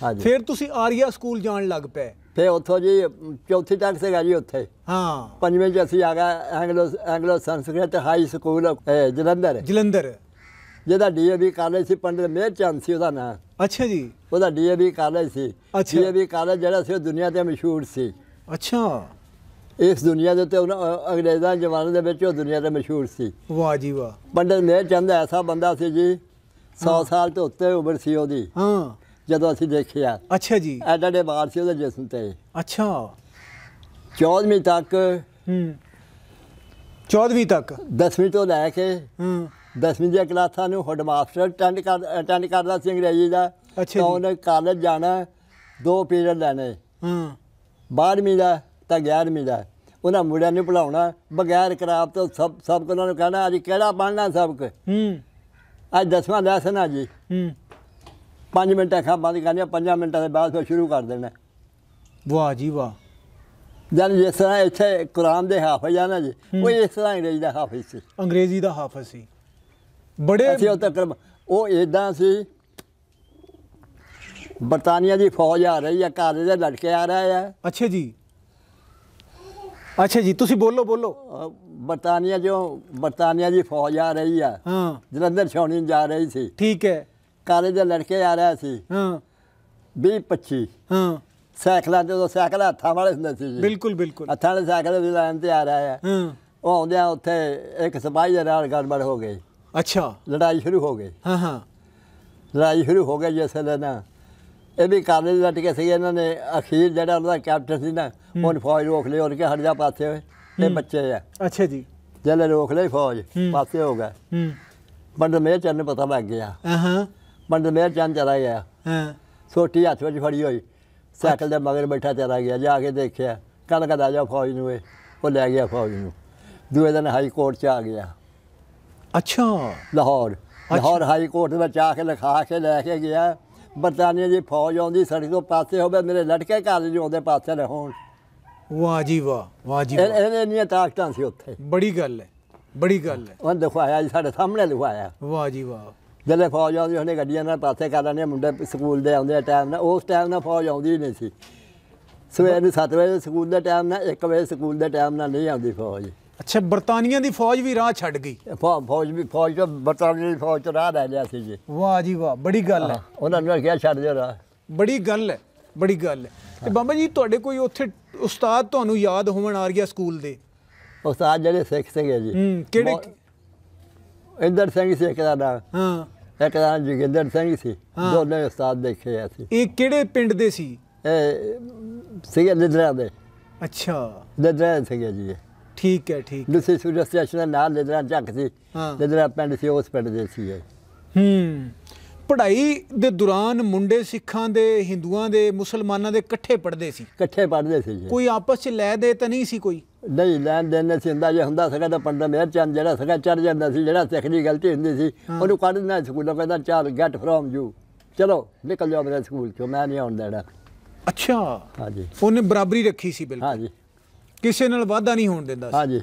ਹਾਂਜੀ ਫਿਰ ਤੁਸੀਂ ਆਰੀਆ ਸਕੂਲ ਜਾਣ ਲੱਗ ਪਏ ਫਿਰ ਉੱਥੋਂ ਜੀ ਚੌਥੀ ਤੱਕ ਸੀਗਾ ਜੀ ਉੱਥੇ ਹਾਂ ਪੰਜਵੇਂ ਚ ਅਸੀਂ ਆ ਗਏ Anglo Anglo Sanskrit high school Jalandhar Jalandhar ਜਿਹਦਾ ਡੀਏਵੀ ਕਾਲਜ ਸੀ ਪੰਡਿਤ ਮੇਰ ਚੰਦ ਸੀ ਉਹਦਾ ਨਾਂ ਅੱਛਾ ਜੀ ਉਹਦਾ ਡੀਏਵੀ ਕਾਲਜ ਸੀ ਡੀਏਵੀ ਕਾਲਜ ਜਿਹੜਾ ਸੀ ਦੁਨੀਆ ਤੇ ਮਸ਼ਹੂਰ ਸੀ ਅੱਛਾ ਇਸ ਦੁਨੀਆ ਦੇ ਉੱਤੇ ਉਹ ਅਗਲੇ ਦਾ ਜਵਾਨ ਦੇ ਵਿੱਚ ਉਹ ਦੁਨੀਆ ਦੇ ਮਸ਼ਹੂਰ ਸੀ ਵਾਹ ਜੀ ਵਾਹ ਪੰਡਤ ਮੇਰ ਚੰਦ ਐਸਾ ਬੰਦਾ ਸੀ ਜੀ 100 ਸਾਲ ਤੋਂ ਉੱਤੇ ਉਮਰ ਸੀ ਉਹਦੀ ਹਾਂ ਜਦੋਂ ਅਸੀਂ ਦੇਖਿਆ ਅੱਛਾ ਜੀ ਐਡਾ ਡੇ ਬਾਹਰ ਸੀ ਉਹਦੇ ਜਿਸਮ ਤੇ ਅੱਛਾ 14ਵੀਂ ਤੱਕ ਹੂੰ 14ਵੀਂ ਤੱਕ 10ਵੀਂ ਤੋਂ ਲੈ ਕੇ ਹੂੰ 10ਵੀਂ ਦੀਆਂ ਕਲਾਸਾਂ ਨੂੰ ਹੈਡ ਮਾਸਟਰ ਅਟੈਂਡ ਕਰ ਅਟੈਂਡ ਕਰਦਾ ਸੀ ਅੰਗਰੇਜ਼ੀ ਦਾ ਅੱਛਾ ਜੀ ਉਹਨੇ ਕਾਲਜ ਜਾਣਾ ਦੋ ਪੀਰੀਅਡ ਲੈਣੇ ਹੂੰ 12ਵੀਂ ਦਾ ਤਾਂ 11ਵੀਂ ਦਾ ਉਹਨਾਂ ਮੁੰਡਿਆਂ ਨੂੰ ਪੜਾਉਣਾ ਬਗੈਰ ਕਰਾਬ ਤੋਂ ਸਭ ਸਭ ਉਹਨਾਂ ਨੂੰ ਕਹਿਣਾ ਅੱਜ ਕਿਹੜਾ ਪੜਨਾ ਸਭ ਕੁ ਹੂੰ ਅੱਜ ਦਸਵਾਂ ਲੈਸਨ ਆ ਜੀ ਹੂੰ 5 ਮਿੰਟ ਅੱਖਾਂ ਬੰਦ ਕਰਨੀਆਂ 5 ਮਿੰਟਾਂ ਦੇ ਬਾਅਦ ਫਿਰ ਸ਼ੁਰੂ ਕਰ ਦੇਣਾ ਵਾਹ ਜੀ ਵਾਹ ਜਦ ਜਿਸ ਤਰ੍ਹਾਂ ਇੱਥੇ ਕੁਰਾਨ ਦੇ ਹਾਫਿਜ਼ ਆ ਨਾ ਜੀ ਉਹ ਇਸ ਤਰ੍ਹਾਂ ਅੰਗਰੇਜ਼ੀ ਦਾ ਹਾਫਿਜ਼ ਸੀ ਅੰਗਰੇਜ਼ੀ ਦਾ ਹਾਫਿਜ਼ ਸੀ ਬੜੇ ਅਸੀਂ ਉਹ ਤੱਕ ਉਹ ਇਦਾਂ ਸੀ ਬਰਤਾਨੀਆ ਦੀ ਫੌਜ ਆ ਰਹੀ ਹੈ ਘਰ ਦੇ ਲੜਕੇ ਆ ਰਹੇ ਆ ਅੱਛਾ ਜੀ ਅੱਛਾ ਜੀ ਤੁਸੀਂ ਬੋਲੋ ਬੋਲੋ ਬਰਤਾਨੀਆ ਜੋ ਬਰਤਾਨੀਆ ਦੀ ਫੌਜ ਆ ਰਹੀ ਆ ਹਾਂ ਜਲੰਧਰ ਛਾਉਣੀ ਜਾ ਰਹੀ ਸੀ ਠੀਕ ਹੈ ਕਾਲਜ ਦੇ ਲੜਕੇ ਆ ਰਿਹਾ ਸੀ ਹਾਂ 20 25 ਹਾਂ ਸਾਈਕਲਾਂ ਤੇ ਉਹ ਸਾਈਕਲ ਹੱਥਾਂ ਵਾਲੇ ਹੁੰਦੇ ਸੀ ਜੀ ਬਿਲਕੁਲ ਬਿਲਕੁਲ ਹੱਥਾਂ ਦੇ ਸਾਈਕਲ ਵੀ ਲਾਈਨ ਤੇ ਆ ਰਿਹਾ ਹੈ ਹਾਂ ਉਹ ਆਉਂਦਿਆਂ ਉੱਥੇ ਇੱਕ ਸਿਪਾਹੀ ਦੇ ਨਾਲ ਗੜਬੜ ਹੋ ਗਈ ਅੱਛਾ ਲੜਾਈ ਸ਼ੁਰੂ ਹੋ ਗਈ ਹਾਂ ਹਾਂ ਲੜਾਈ ਸ਼ੁਰੂ ਹੋ ਗਈ ਜਿਸ ਵੇਲੇ ਨਾ ਇਹ ਵੀ ਕਾਲਜ ਦਾ ਟਿਕੇ ਸੀ ਇਹਨਾਂ ਨੇ ਅਖੀਰ ਜਿਹੜਾ ਉਹਦਾ ਕੈਪਟਨ ਸੀ ਨਾ ਉਹਨ ਫੌਜ ਰੋਕ ਲਈ ਉਹਨ ਕੇ ਹਟ ਜਾ ਪਾਸੇ ਤੇ ਬੱਚੇ ਆ ਅੱਛਾ ਜੀ ਜਲੇ ਰੋਕ ਲਈ ਫੌਜ ਪਾਸੇ ਹੋ ਗਏ ਹੂੰ ਬੰਦ ਮੇਰ ਚੰਨ ਪਤਾ ਲੱਗ ਗਿਆ ਹਾਂ ਬੰਦ ਮੇਰ ਚੰਨ ਚਲਾ ਗਿਆ ਹਾਂ ਛੋਟੀ ਹੱਥ ਵਿੱਚ ਫੜੀ ਹੋਈ ਸਾਈਕਲ ਦੇ ਮਗਰ ਬੈਠਾ ਚਲਾ ਗਿਆ ਜਾ ਕੇ ਦੇਖਿਆ ਕੱਲ ਕਦਾ ਜਾ ਫੌਜ ਨੂੰ ਇਹ ਉਹ ਲੈ ਗਿਆ ਫੌਜ ਨੂੰ ਦੂਏ ਦਿਨ ਹਾਈ ਕੋਰਟ ਚ ਆ ਗਿਆ ਅੱਛਾ ਲਾਹੌਰ ਲਾਹੌਰ ਹਾਈ ਕੋਰਟ ਦੇ ਵਿੱਚ ਆ ਕੇ ਲਿਖਾ ਕੇ ਲੈ ਕੇ ਗਿਆ ਬਰਤਾਨੀਆ ਦੀ ਫੌਜ ਆਉਂਦੀ ਸੜਕ ਤੋਂ ਪਾਸੇ ਹੋਵੇ ਮੇਰੇ ਲੜਕੇ ਕਾਲਜ ਆਉਂਦੇ ਪਾਸੇ ਨੇ ਹੋਣ ਵਾਹ ਜੀ ਵਾਹ ਵਾਹ ਜੀ ਵਾਹ ਇਹਨੇ ਇੰਨੀਆਂ ਤਾਕਤਾਂ ਸੀ ਉੱਥੇ ਬੜੀ ਗੱਲ ਹੈ ਬੜੀ ਗੱਲ ਹੈ ਉਹਨਾਂ ਦਿਖਾਇਆ ਜੀ ਸਾਡੇ ਸਾਹਮਣੇ ਲਿਖਾਇਆ ਵਾਹ ਜੀ ਵਾਹ ਜਦੋਂ ਫੌਜ ਆਉਂਦੀ ਉਹਨੇ ਗੱਡੀਆਂ ਨਾਲ ਪਾਸੇ ਕਰ ਲੈਣੇ ਮੁੰਡੇ ਸਕੂਲ ਦੇ ਆਉਂਦੇ ਟਾਈਮ ਨਾਲ ਉਸ ਟਾਈਮ ਨਾਲ ਫੌਜ ਆਉਂਦੀ ਨਹੀਂ ਸੀ ਸਵੇਰ ਨੂੰ 7 ਵਜੇ ਸਕੂਲ ਦਾ ਟਾਈਮ ਨਾਲ 1 ਵਜੇ ਸਕੂਲ ਦਾ ਟਾਈਮ ਨਾਲ ਨਹੀਂ ਆਉਂਦੀ ਫੌਜ ਅੱਛਾ ਬਰਤਾਨੀਆਂ ਦੀ ਫੌਜ ਵੀ ਰਾਹ ਛੱਡ ਗਈ ਫੌਜ ਵੀ ਫੌਜ ਤਾਂ ਬਰਤਾਨੀ ਦੀ ਫੌਜ ਤੋਂ ਰਾਹ ਲੈ ਲਿਆ ਸੀ ਜੀ ਵਾਹ ਜੀ ਵਾਹ ਬੜੀ ਗੱਲ ਹੈ ਉਹਨਾਂ ਨੇ ਕਿਹਾ ਛੱਡ ਦਿਓ ਰਾਹ ਬੜੀ ਗੱਲ ਹੈ ਬੜੀ ਗੱਲ ਹੈ ਤੇ ਬਾਬਾ ਜੀ ਤੁਹਾਡੇ ਕੋਈ ਉੱਥੇ ਉਸਤਾਦ ਤੁਹਾਨੂੰ ਯਾਦ ਹੋਣ ਆ ਰਿਹਾ ਸਕੂਲ ਦੇ ਉਸਤਾਦ ਜਿਹੜੇ ਸਿੱਖ ਸੀਗੇ ਜੀ ਹੂੰ ਕਿਹੜੇ ਇੰਦਰ ਸਿੰਘ ਸੀ ਇੱਕ ਦਾ ਨਾਮ ਹਾਂ ਇੱਕ ਦਾ ਜਗਿੰਦਰ ਸਿੰਘ ਸੀ ਦੋਨੇ ਉਸਤਾਦ ਦੇਖੇ ਆ ਅਸੀਂ ਇਹ ਕਿਹੜੇ ਪਿੰਡ ਦੇ ਸੀ ਇਹ ਸੀਗੇ ਨਿਦਰਾ ਦੇ ਅੱਛਾ ਨਿਦਰਾ ਦੇ ਸੀਗੇ ਜੀ ਠੀਕ ਹੈ ਠੀਕ ਲੁਸੇ ਸੂਰਜ ਸਟੇਸ਼ਨ ਦਾ ਨਾਲ ਲਦਰਾ ਚੱਕ ਸੀ ਲਦਰਾ ਪਿੰਡ ਸੀ ਉਸ ਪਿੰਡ ਦੇ ਸੀ ਹੂੰ ਪੜ੍ਹਾਈ ਦੇ ਦੌਰਾਨ ਮੁੰਡੇ ਸਿੱਖਾਂ ਦੇ ਹਿੰਦੂਆਂ ਦੇ ਮੁਸਲਮਾਨਾਂ ਦੇ ਇਕੱਠੇ ਪੜ੍ਹਦੇ ਸੀ ਇਕੱਠੇ ਪੜ੍ਹਦੇ ਸੀ ਕੋਈ ਆਪਸ 'ਚ ਲੈ ਦੇ ਤਾਂ ਨਹੀਂ ਸੀ ਕੋਈ ਨਹੀਂ ਲੈਣ ਦੇਣ ਨਹੀਂ ਹੁੰਦਾ ਜੇ ਹੁੰਦਾ ਸਗਾ ਤਾਂ ਪੰਡਾ ਮੇਰ ਚੰਦ ਜਿਹੜਾ ਸਗਾ ਚੜ ਜਾਂਦਾ ਸੀ ਜਿਹੜਾ ਸਿੱਖ ਦੀ ਗਲਤੀ ਹੁੰਦੀ ਸੀ ਉਹਨੂੰ ਕੱਢ ਦਿੰਦਾ ਸਕੂਲੋਂ ਕਹਿੰਦਾ ਚਲ ਗੈਟ ਫਰੋਮ ਯੂ ਚਲੋ ਨਿਕਲ ਜਾਓ ਮੇਰੇ ਸਕੂਲ ਚੋਂ ਮੈਂ ਨਹੀਂ ਆਉਣ ਦੇਣਾ ਅੱਛਾ ਹਾਂਜੀ ਉਹਨੇ ਬਰਾਬਰੀ ਰੱਖੀ ਸੀ ਬਿਲਕੁਲ ਹਾਂਜੀ ਕਿਸੇ ਨਾਲ ਵਾਅਦਾ ਨਹੀਂ ਹੋਣ ਦਿੰਦਾ ਸੀ ਹਾਂਜੀ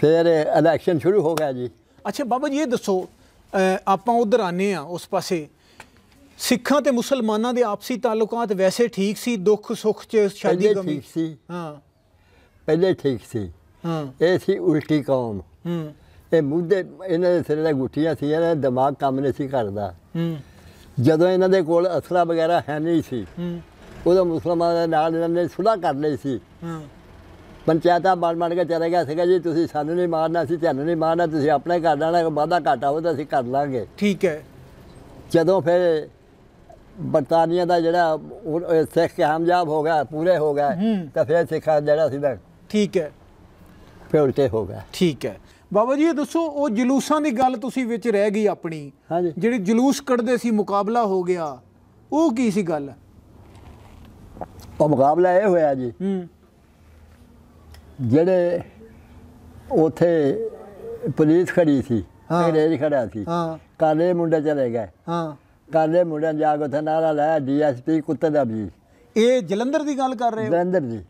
ਫਿਰ ਇਲੈਕਸ਼ਨ ਸ਼ੁਰੂ ਹੋ ਗਿਆ ਜੀ ਅੱਛਾ ਬਾਬਾ ਜੀ ਇਹ ਦੱਸੋ ਆਪਾਂ ਉਧਰ ਆਨੇ ਆ ਉਸ ਪਾਸੇ ਸਿੱਖਾਂ ਤੇ ਮੁਸਲਮਾਨਾਂ ਦੇ ਆਪਸੀ ਤਾਲੁਕਾਤ ਵੈਸੇ ਠੀਕ ਸੀ ਦੁੱਖ ਸੁੱਖ ਚ ਸ਼ਾਦੀ ਗਮੀ ਠੀਕ ਸੀ ਹਾਂ ਪਹਿਲੇ ਠੀਕ ਸੀ ਹਾਂ ਇਹ ਸੀ ਉਲਟੀ ਕੌਮ ਹੂੰ ਇਹ ਮੁੱਦੇ ਇਹਨਾਂ ਦੇ ਸਿਰੇ ਦਾ ਗੁੱਠੀਆਂ ਸੀ ਇਹਨਾਂ ਦਾ ਦਿਮਾਗ ਕੰਮ ਨਹੀਂ ਸੀ ਕਰਦਾ ਹੂੰ ਜਦੋਂ ਇਹਨਾਂ ਦੇ ਕੋਲ ਅਸਲਾ ਵਗੈਰਾ ਹੈ ਨਹੀਂ ਸੀ ਹੂੰ ਉਹਦਾ ਮੁਸਲਮਾਨ ਦੇ ਨਾਲ ਇਹਨਾਂ ਨੇ ਸੁਲਾ ਕਰ ਲਈ ਸੀ ਹਾਂ ਪੰਚਾਇਤਾਂ ਬਣ ਬਣ ਕੇ ਚਲੇ ਗਿਆ ਸੀਗਾ ਜੀ ਤੁਸੀਂ ਸਾਨੂੰ ਨਹੀਂ ਮਾਰਨਾ ਸੀ ਤੁਹਾਨੂੰ ਨਹੀਂ ਮਾਰਨਾ ਤੁਸੀਂ ਆਪਣੇ ਘਰ ਕਰ ਲੈਣਾ ਵਾਦਾ ਘਾਟਾ ਉਹਦਾ ਅਸੀਂ ਕਰ ਲਾਂਗੇ ਠੀਕ ਹੈ ਜਦੋਂ ਫਿਰ ਬਰਤਾਨੀਆ ਦਾ ਜਿਹੜਾ ਸਿੱਖ ਕੇ ਹਮਜਾਬ ਹੋ ਗਿਆ ਪੂਰੇ ਹੋ ਗਿਆ ਤਾਂ ਫਿਰ ਸਿੱਖਾ ਜਿਹੜਾ ਸੀ ਨਾ ਠੀਕ ਹੈ ਫਿਰ ਉਲਟੇ ਹੋ ਗਿਆ ਠੀਕ ਹੈ ਬਾਬਾ ਜੀ ਦੱਸੋ ਉਹ ਜਲੂਸਾਂ ਦੀ ਗੱਲ ਤੁਸੀਂ ਵਿੱਚ ਰਹਿ ਗਈ ਆਪਣੀ ਜਿਹੜੀ ਜਲੂਸ ਕੱਢਦੇ ਸੀ ਮੁਕਾਬਲਾ ਹੋ ਗਿਆ ਉਹ ਕੀ ਸੀ ਗੱਲ ਉਹ ਮੁਕਾਬਲਾ ਇਹ ਹੋਇਆ ਜੀ ਜਿਹੜੇ ਉਥੇ ਪੁਲਿਸ ਖੜੀ ਸੀ ਅੰਗਰੇਜ਼ ਖੜਾ ਸੀ ਹਾਂ ਕਾਲੇ ਮੁੰਡੇ ਚਲੇ ਗਏ ਹਾਂ ਕਾਲੇ ਮੁੰਡੇ ਜਾ ਕੇ ਉਥੇ ਨਾਰਾ ਲਾਇਆ ਡੀਐਸਪੀ ਕੁੱਤੇ ਦਾ ਵੀ ਇਹ ਜਲੰਧਰ ਦੀ ਗੱਲ ਕਰ ਰਹੇ ਹੋ ਜਲੰਧਰ ਦੀ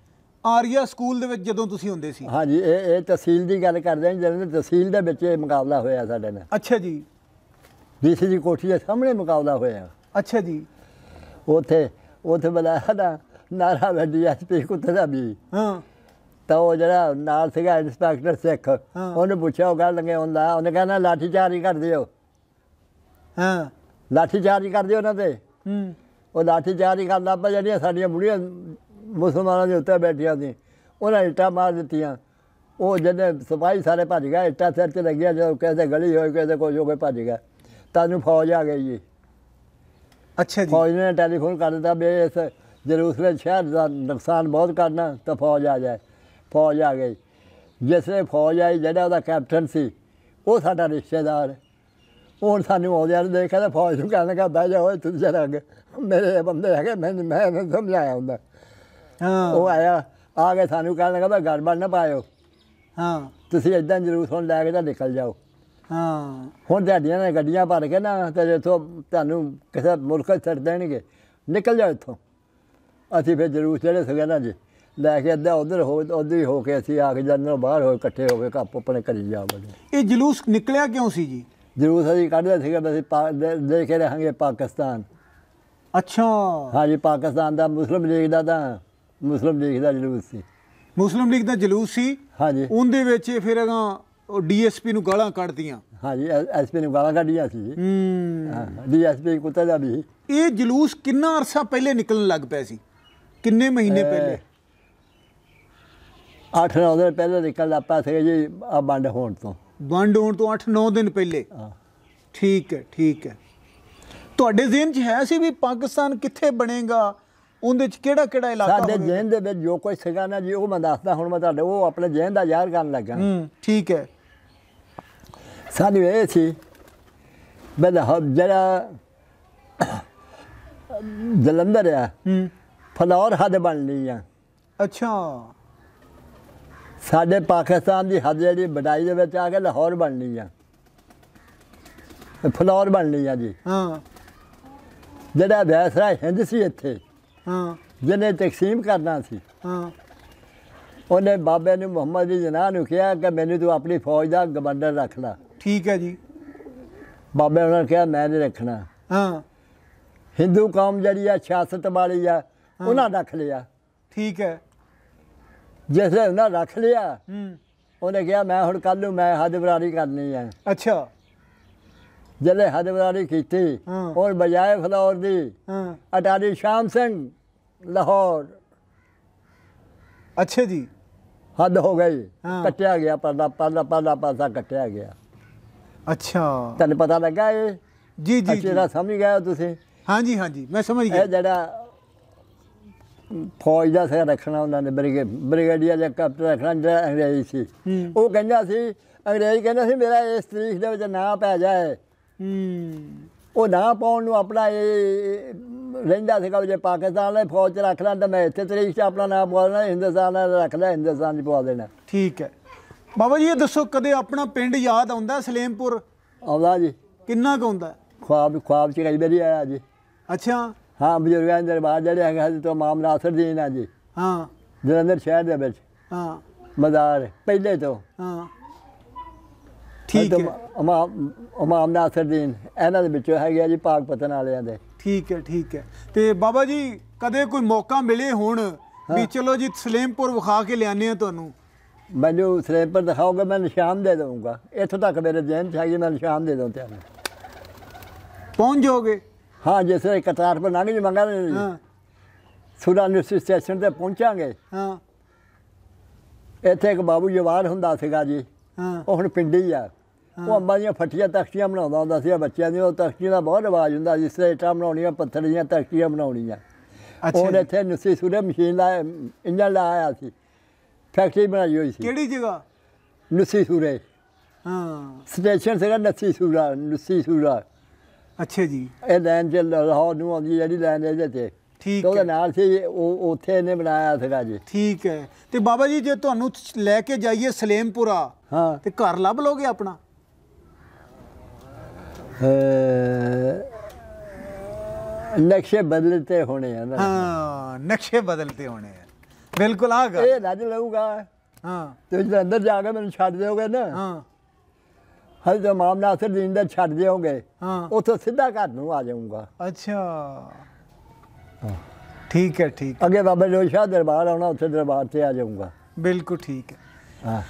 ਆਰੀਆ ਸਕੂਲ ਦੇ ਵਿੱਚ ਜਦੋਂ ਤੁਸੀਂ ਹੁੰਦੇ ਸੀ ਹਾਂਜੀ ਇਹ ਇਹ ਤਹਿਸੀਲ ਦੀ ਗੱਲ ਕਰਦੇ ਹਾਂ ਜਦੋਂ ਤਹਿਸੀਲ ਦੇ ਵਿੱਚ ਇਹ ਮੁਕਾਬਲਾ ਹੋਇਆ ਸਾਡੇ ਨਾਲ ਅੱਛਾ ਜੀ ਬੀਸੀ ਦੀ ਕੋਠੀ ਦੇ ਸਾਹਮਣੇ ਮੁਕਾਬਲਾ ਹੋਇਆ ਅੱਛਾ ਜੀ ਉਥੇ ਉਥੇ ਬੁਲਾਇਆ ਦਾ ਨਾਰਾ ਵਾ ਡੀਐਸਪੀ ਕੁੱਤੇ ਦਾ ਵੀ ਹਾਂ ਤਾਂ ਉਹ ਜਿਹੜਾ ਨਾਲ ਸੀਗਾ ਇੰਸਪੈਕਟਰ ਸਿੱਖ ਉਹਨੇ ਪੁੱਛਿਆ ਉਹ ਗੱਲ ਲੰਗੇ ਹੁੰਦਾ ਉਹਨੇ ਕਹਿੰਦਾ ਲਾਠੀ ਚਾਰੀ ਕਰ ਦਿਓ ਹਾਂ ਲਾਠੀ ਚਾਰੀ ਕਰ ਦਿਓ ਉਹਨਾਂ ਤੇ ਹੂੰ ਉਹ ਲਾਠੀ ਚਾਰੀ ਕਰਦਾ ਪਾ ਜਿਹੜੀਆਂ ਸਾਡੀਆਂ ਬੁੜੀਆਂ ਮੁਸਲਮਾਨਾਂ ਦੇ ਉੱਤੇ ਬੈਠੀਆਂ ਸੀ ਉਹਨਾਂ ਇੱਟਾਂ ਮਾਰ ਦਿੱਤੀਆਂ ਉਹ ਜਦੋਂ ਸਪਾਈ ਸਾਰੇ ਭੱਜ ਗਏ ਇੱਟਾਂ ਸਿਰ ਤੇ ਲੱਗਿਆ ਜਦੋਂ ਕਿਸੇ ਗਲੀ ਹੋਈ ਕਿਸੇ ਕੋਈ ਹੋ ਕੇ ਭੱਜ ਗਿਆ ਤਾਂ ਨੂੰ ਫੌਜ ਆ ਗਈ ਜੀ ਅੱਛਾ ਜੀ ਫੌਜ ਨੇ ਟੈਲੀਫੋਨ ਕਰ ਦਿੱਤਾ ਵੀ ਇਸ ਜਰੂਸਲਮ ਸ਼ਹਿਰ ਦਾ ਨੁਕਸਾਨ ਬਹੁਤ ਕਰਨਾ ਤਾਂ ਫੌਜ ਆ ਜਾਏ ਫੌਜ ਆ ਗਈ ਜਿਸ ਨੇ ਫੌਜ ਆਈ ਜਿਹੜਾ ਉਹਦਾ ਕੈਪਟਨ ਸੀ ਉਹ ਸਾਡਾ ਰਿਸ਼ਤੇਦਾਰ ਹੁਣ ਸਾਨੂੰ ਆਉਂਦਿਆਂ ਨੂੰ ਦੇਖਿਆ ਤਾਂ ਫੌਜ ਨੂੰ ਕਹਿਣ ਲੱਗਾ ਬਹਿ ਜਾ ਓਏ ਤੁਸੀਂ ਜਰਾ ਅੱਗੇ ਮੇਰੇ ਬੰਦੇ ਹੈਗੇ ਮੈਂ ਮੈਂ ਇਹਨਾਂ ਨੂੰ ਸਮਝਾਇਆ ਹੁੰਦਾ ਹਾਂ ਉਹ ਆਇਆ ਆ ਕੇ ਸਾਨੂੰ ਕਹਿਣ ਲੱਗਾ ਬਈ ਗੜਬੜ ਨਾ ਪਾਇਓ ਹਾਂ ਤੁਸੀਂ ਇਦਾਂ ਜਰੂਰ ਸੁਣ ਲੈ ਕੇ ਤਾਂ ਨਿਕਲ ਜਾਓ ਹਾਂ ਹੁਣ ਤੁਹਾਡੀਆਂ ਨੇ ਗੱਡੀਆਂ ਭਰ ਕੇ ਨਾ ਤੇ ਇਥੋਂ ਤੁਹਾਨੂੰ ਕਿਸੇ ਮੁਲਕ ਛੱਡ ਦੇਣਗੇ ਨਿਕਲ ਜਾਓ ਇੱਥੋਂ ਅਸੀਂ ਫਿਰ ਜਰੂਰ ਚੜੇ ਸਗੇ ਨਾ ਜੀ ਲੈ ਕੇ ਅੱਧਾ ਉਧਰ ਹੋ ਉਧਰ ਹੀ ਹੋ ਕੇ ਅਸੀਂ ਆ ਕੇ ਨਾ ਬਾਹਰ ਹੋ ਇਕੱਠੇ ਹੋ ਕੇ ਕੱਪ ਆਪਣੇ ਕਰੀ ਜਾਵਾਂਗੇ ਇਹ ਜਲੂਸ ਨਿਕਲਿਆ ਕਿਉਂ ਸੀ ਜੀ ਜਲੂਸ ਅਸੀਂ ਕੱਢਦੇ ਸੀਗੇ ਅਸੀਂ ਦੇਖ ਕੇ ਰਹਾਂਗੇ ਪਾਕਿਸਤਾਨ ਅੱਛਾ ਹਾਂਜੀ ਪਾਕਿਸਤਾਨ ਦਾ ਮੁਸਲਮ ਲੀਗ ਦਾ ਤਾਂ ਮੁਸਲਮ ਲੀਗ ਦਾ ਜਲੂਸ ਸੀ ਮੁਸਲਮ ਲੀਗ ਦਾ ਜਲੂਸ ਸੀ ਹਾਂਜੀ ਉਹਦੇ ਵਿੱਚ ਫਿਰ ਅਗਾ ਡੀਐਸਪੀ ਨੂੰ ਗਾਲਾਂ ਕੱਢਦੀਆਂ ਹਾਂਜੀ ਐਸਪੀ ਨੂੰ ਗਾਲਾਂ ਕੱਢੀਆਂ ਸੀ ਹੂੰ ਡੀਐਸਪੀ ਕੁੱਤਾ ਜਾਂਦੀ ਇਹ ਜਲੂਸ ਕਿੰਨਾ ਅਰਸਾ ਪਹਿਲੇ ਨਿਕਲਣ ਲੱਗ ਪਿਆ ਸੀ ਕਿੰਨੇ ਮਹੀਨੇ ਪਹਿਲੇ 8-9 ਦਿਨ ਪਹਿਲਾਂ ਨਿਕਲ ਆਪਾਂ ਸੀ ਜੀ ਆ ਬੰਡ ਹੋਣ ਤੋਂ ਬੰਡ ਹੋਣ ਤੋਂ 8-9 ਦਿਨ ਪਹਿਲੇ ਠੀਕ ਹੈ ਠੀਕ ਹੈ ਤੁਹਾਡੇ ਜ਼ਿਹਨ 'ਚ ਹੈ ਸੀ ਵੀ ਪਾਕਿਸਤਾਨ ਕਿੱਥੇ ਬਣੇਗਾ ਉਹਦੇ 'ਚ ਕਿਹੜਾ ਕਿਹੜਾ ਇਲਾਕਾ ਸਾਡੇ ਜ਼ਿਹਨ ਦੇ ਵਿੱਚ ਜੋ ਕੁਝ ਸੀਗਾ ਨਾ ਜੀ ਉਹ ਮੈਂ ਦੱਸਦਾ ਹੁਣ ਮੈਂ ਤੁਹਾਡੇ ਉਹ ਆਪਣੇ ਜ਼ਿਹਨ ਦਾ ਯਾਰ ਕਰਨ ਲੱਗਾ ਹੂੰ ਠੀਕ ਹੈ ਸਾਡੀ ਇਹ ਸੀ ਬਦਹ ਜਲਾ ਜਰਾ ਜਲੰਧਰ ਆ ਹੂੰ ਫਲੌਰ ਹੱਦ ਬਣਨੀ ਆ ਅੱਛਾ ਸਾਡੇ ਪਾਕਿਸਤਾਨ ਦੀ ਹੱਦ ਜਿਹੜੀ ਬਡਾਈ ਦੇ ਵਿੱਚ ਆ ਕੇ ਲਾਹੌਰ ਬਣਨੀ ਆ ਫਲੌਰ ਬਣਨੀ ਆ ਜੀ ਹਾਂ ਜਿਹੜਾ ਵੈਸਰਾ ਹਿੰਦ ਸੀ ਇੱਥੇ ਹਾਂ ਜਿਹਨੇ ਤਕਸੀਮ ਕਰਨਾ ਸੀ ਹਾਂ ਉਹਨੇ ਬਾਬੇ ਨੂੰ ਮੁਹੰਮਦ ਦੀ ਜਨਾਹ ਨੂੰ ਕਿਹਾ ਕਿ ਮੈਨੂੰ ਤੂੰ ਆਪਣੀ ਫੌਜ ਦਾ ਗਵਰਨਰ ਰੱਖ ਲੈ ਠੀਕ ਹੈ ਜੀ ਬਾਬੇ ਉਹਨਾਂ ਨੇ ਕਿਹਾ ਮੈਂ ਨਹੀਂ ਰੱਖਣਾ ਹਾਂ ਹਿੰਦੂ ਕੌਮ ਜਿਹੜੀ ਆ ਸਿਆਸਤ ਵਾਲੀ ਆ ਉਹਨਾਂ ਰੱਖ ਲਿਆ ਠੀਕ ਹੈ ਜਿਸ ਨੇ ਉਹਨਾਂ ਰੱਖ ਲਿਆ ਹੂੰ ਉਹਨੇ ਕਿਹਾ ਮੈਂ ਹੁਣ ਕੱਲ ਨੂੰ ਮੈਂ ਹਦਬਰਾਰੀ ਕਰਨੀ ਹੈ ਅੱਛਾ ਜਲੇ ਹਦਬਰਾਰੀ ਕੀਤੀ ਔਰ ਬਜਾਏ ਫਲੌਰ ਦੀ ਹਾਂ ਅਟਾਰੀ ਸ਼ਾਮ ਸਿੰਘ ਲਾਹੌਰ ਅੱਛਾ ਜੀ ਹੱਦ ਹੋ ਗਈ ਕੱਟਿਆ ਗਿਆ ਪਰਦਾ ਪਰਦਾ ਪਰਦਾ ਪਾਸਾ ਕੱਟਿਆ ਗਿਆ ਅੱਛਾ ਤੁਹਾਨੂੰ ਪਤਾ ਲੱਗਾ ਇਹ ਜੀ ਜੀ ਜਿਹੜਾ ਸਮਝ ਗਿਆ ਤੁਸੀਂ ਹਾਂਜੀ ਹਾਂਜੀ ਮੈਂ ਸਮਝ ਗਿਆ ਇਹ ਜਿਹੜਾ ਫੌਜ ਦਾ ਸਿਰ ਰੱਖਣਾ ਉਹਨਾਂ ਨੇ ਬ੍ਰਿਗੇ ਬ੍ਰਿਗੇਡੀਅਰ ਜਾਂ ਕੈਪਟਨ ਰੱਖਣਾ ਜਿਹੜਾ ਅੰਗਰੇਜ਼ ਸੀ ਉਹ ਕਹਿੰਦਾ ਸੀ ਅੰਗਰੇਜ਼ ਕਹਿੰਦਾ ਸੀ ਮੇਰਾ ਇਸ ਤਰੀਕ ਦੇ ਵਿੱਚ ਨਾਂ ਪੈ ਜਾਏ ਉਹ ਨਾਂ ਪਾਉਣ ਨੂੰ ਆਪਣਾ ਇਹ ਰਹਿੰਦਾ ਸੀਗਾ ਜੇ ਪਾਕਿਸਤਾਨ ਦੇ ਫੌਜ ਚ ਰੱਖ ਲੈਣ ਤਾਂ ਮੈਂ ਇੱਥੇ ਤਰੀਕ 'ਚ ਆਪਣਾ ਨਾਂ ਪਵਾ ਦੇਣਾ ਹਿੰਦੁਸਤਾਨ ਦਾ ਰੱਖ ਲੈ ਹਿੰਦੁਸਤਾਨ 'ਚ ਪਵਾ ਦੇਣਾ ਠੀਕ ਹੈ ਬਾਬਾ ਜੀ ਇਹ ਦੱਸੋ ਕਦੇ ਆਪਣਾ ਪਿੰਡ ਯਾਦ ਆਉਂਦਾ ਸਲੇਮਪੁਰ ਆਉਂਦਾ ਜੀ ਕਿੰਨਾ ਕੁ ਆਉਂਦਾ ਖਵਾਬ 'ਚ ਕਈ ਵਾਰੀ ਆਇਆ ਜੀ ਅੱਛਾ ਹਾਂ ਬਜ਼ੁਰਗਾਂ ਦੇ ਦਰਬਾਰ ਜਿਹੜੇ ਹਜੇ ਤੋਂ ਮਾਮਲਾ ਅਸਰ ਦੀ ਨਾ ਜੀ ਹਾਂ ਜਲੰਧਰ ਸ਼ਹਿਰ ਦੇ ਵਿੱਚ ਹਾਂ ਮਜ਼ਾਰ ਪਹਿਲੇ ਤੋਂ ਹਾਂ ਠੀਕ ਹੈ ਅਸਰ ਨਾਸਰਦੀਨ ਇਹਨਾਂ ਦੇ ਵਿੱਚੋਂ ਹੈਗੇ ਜੀ ਪਾਕ ਪਤਨ ਵਾਲਿਆਂ ਦੇ ਠੀਕ ਹੈ ਠੀਕ ਹੈ ਤੇ ਬਾਬਾ ਜੀ ਕਦੇ ਕੋਈ ਮੌਕਾ ਮਿਲੇ ਹੁਣ ਵੀ ਚਲੋ ਜੀ ਸਲੇਮਪੁਰ ਵਿਖਾ ਕੇ ਲਿਆਨੇ ਆ ਤੁਹਾਨੂੰ ਮੈਨੂੰ ਸਲੇਮਪੁਰ ਦਿਖਾਓਗੇ ਮੈਂ ਨਿਸ਼ਾਨ ਦੇ ਦਊਂਗਾ ਇੱਥੋਂ ਤੱਕ ਮੇਰੇ ਜਨ ਚ ਮੈਂ ਨਿਸ਼ਾਨ ਦੇ ਦਊਂ ਤੇ ਪਹੁੰਚ ਜਾਓਗੇ ਹਾਂ ਜਿਸ ਤਰ੍ਹਾਂ ਕਤਾਰ ਮੰਗਾ ਦੇ ਹਾਂ ਸੁਰਾਨਸੀ ਸਟੇਸ਼ਨ ਤੇ ਪਹੁੰਚਾਂਗੇ ਹਾਂ ਇੱਥੇ ਇੱਕ ਬਾਬੂ ਜਵਾਰ ਹੁੰਦਾ ਸੀਗਾ ਜੀ ਉਹ ਹੁਣ ਪਿੰਡੀ ਆ ਉਹ ਅੰਬਾਂ ਦੀਆਂ ਫੱਟੀਆਂ ਤਖਤੀਆਂ ਬਣਾਉਂਦਾ ਹੁੰਦਾ ਸੀ ਬੱਚਿਆਂ ਦੀ ਉਹ ਤਖਤੀਆਂ ਦਾ ਬਹੁਤ ਰਿਵਾਜ ਹੁੰਦਾ ਜਿਸ ਤਰ੍ਹਾਂ ਇੱਟਾਂ ਬਣਾਉਣੀਆਂ ਪੱਥਰ ਦੀਆਂ ਤਖਤੀਆਂ ਬਣਾਉਣੀਆਂ ਉਹ ਇੱਥੇ ਨਸੀ ਸੁਰੇ ਮਸ਼ੀਨ ਦਾ ਇੰਜਣ ਲਾਇਆ ਸੀ ਫੈਕਟਰੀ ਬਣਾਈ ਹੋਈ ਸੀ ਕਿਹੜੀ ਜਗ੍ਹਾ ਨਸੀ ਸੁਰੇ ਹਾਂ ਸਟੇਸ਼ਨ ਸੀਗਾ ਨਸੀ ਸੁਰਾ ਨਸੀ ਸੁਰਾ ਅੱਛਾ ਜੀ ਇਹ ਲੈਨ ਚ ਲਾਹੌਰ ਨੂੰ ਆਉਂਦੀ ਜਿਹੜੀ ਲੈਨ ਇਹਦੇ ਤੇ ਠੀਕ ਉਹਦੇ ਨਾਲ ਸੀ ਉਹ ਉੱਥੇ ਇਹਨੇ ਬਣਾਇਆ ਸੀਗਾ ਜੀ ਠੀਕ ਹੈ ਤੇ ਬਾਬਾ ਜੀ ਜੇ ਤੁਹਾਨੂੰ ਲੈ ਕੇ ਜਾਈਏ ਸਲੇਮਪੁਰਾ ਹਾਂ ਤੇ ਘਰ ਲੱਭ ਲੋਗੇ ਆਪਣਾ ਨਕਸ਼ੇ ਬਦਲਤੇ ਹੋਣੇ ਆ ਹਾਂ ਨਕਸ਼ੇ ਬਦਲਤੇ ਹੋਣੇ ਆ ਬਿਲਕੁਲ ਆਗਾ ਇਹ ਰੱਜ ਲਊਗਾ ਹਾਂ ਤੇ ਜਦੋਂ ਅੰਦਰ ਜਾ ਕੇ ਮੈਨੂੰ ਛੱਡ ਦੇਓਗੇ ਨਾ ਹਾਂ ਹਜੇ ਤਾਂ ਮਾਮਲਾ ਦਿਨ ਦਾ ਛੱਡ ਦਿਓਗੇ ਹਾਂ ਉੱਥੋਂ ਸਿੱਧਾ ਘਰ ਨੂੰ ਆ ਜਾਊਂਗਾ ਅੱਛਾ ਠੀਕ ਹੈ ਠੀਕ ਅੱਗੇ ਬਾਬਾ ਜੋਸ਼ਾ ਦਰਬਾਰ ਆਉਣਾ ਉੱਥੇ ਦਰਬਾਰ ਤੇ ਆ ਜਾਊਂਗਾ ਬਿਲਕੁਲ ਠੀਕ ਹੈ ਹਾਂ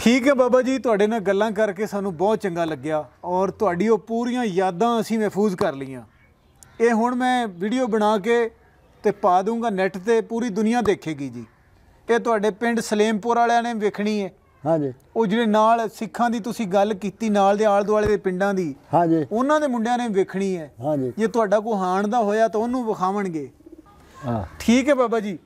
ਠੀਕ ਹੈ ਬਾਬਾ ਜੀ ਤੁਹਾਡੇ ਨਾਲ ਗੱਲਾਂ ਕਰਕੇ ਸਾਨੂੰ ਬਹੁਤ ਚੰਗਾ ਲੱਗਿਆ ਔਰ ਤੁਹਾਡੀ ਉਹ ਪੂਰੀਆਂ ਯਾਦਾਂ ਅਸੀਂ ਮਹਿਫੂਜ਼ ਕਰ ਲਈਆਂ ਇਹ ਹੁਣ ਮੈਂ ਵੀਡੀਓ ਬਣਾ ਕੇ ਤੇ ਪਾ ਦੂੰਗਾ ਨੈਟ ਤੇ ਪੂਰੀ ਦੁਨੀਆ ਦੇਖੇਗੀ ਜੀ ਇਹ ਤੁਹਾਡੇ ਪਿੰਡ ਸਲੇਮਪੁਰ ਵਾਲਿਆਂ ਨੇ ਵੇਖਣੀ ਹੈ ਹਾਂਜੀ ਉਹ ਜਿਹੜੇ ਨਾਲ ਸਿੱਖਾਂ ਦੀ ਤੁਸੀਂ ਗੱਲ ਕੀਤੀ ਨਾਲ ਦੇ ਆਲ ਦੁਆਲੇ ਦੇ ਪਿੰਡਾਂ ਦੀ ਹਾਂਜੀ ਉਹਨਾਂ ਦੇ ਮੁੰਡਿਆਂ ਨੇ ਵੇਖਣੀ ਹੈ ਹਾਂਜੀ ਜੇ ਤੁਹਾਡਾ ਕੋ ਹਾਣ ਦਾ ਹੋਇਆ ਤਾਂ ਉਹਨੂੰ ਵਿਖਾਵਣਗੇ ਹਾਂ ਠੀਕ ਹੈ ਬਾਬਾ ਜੀ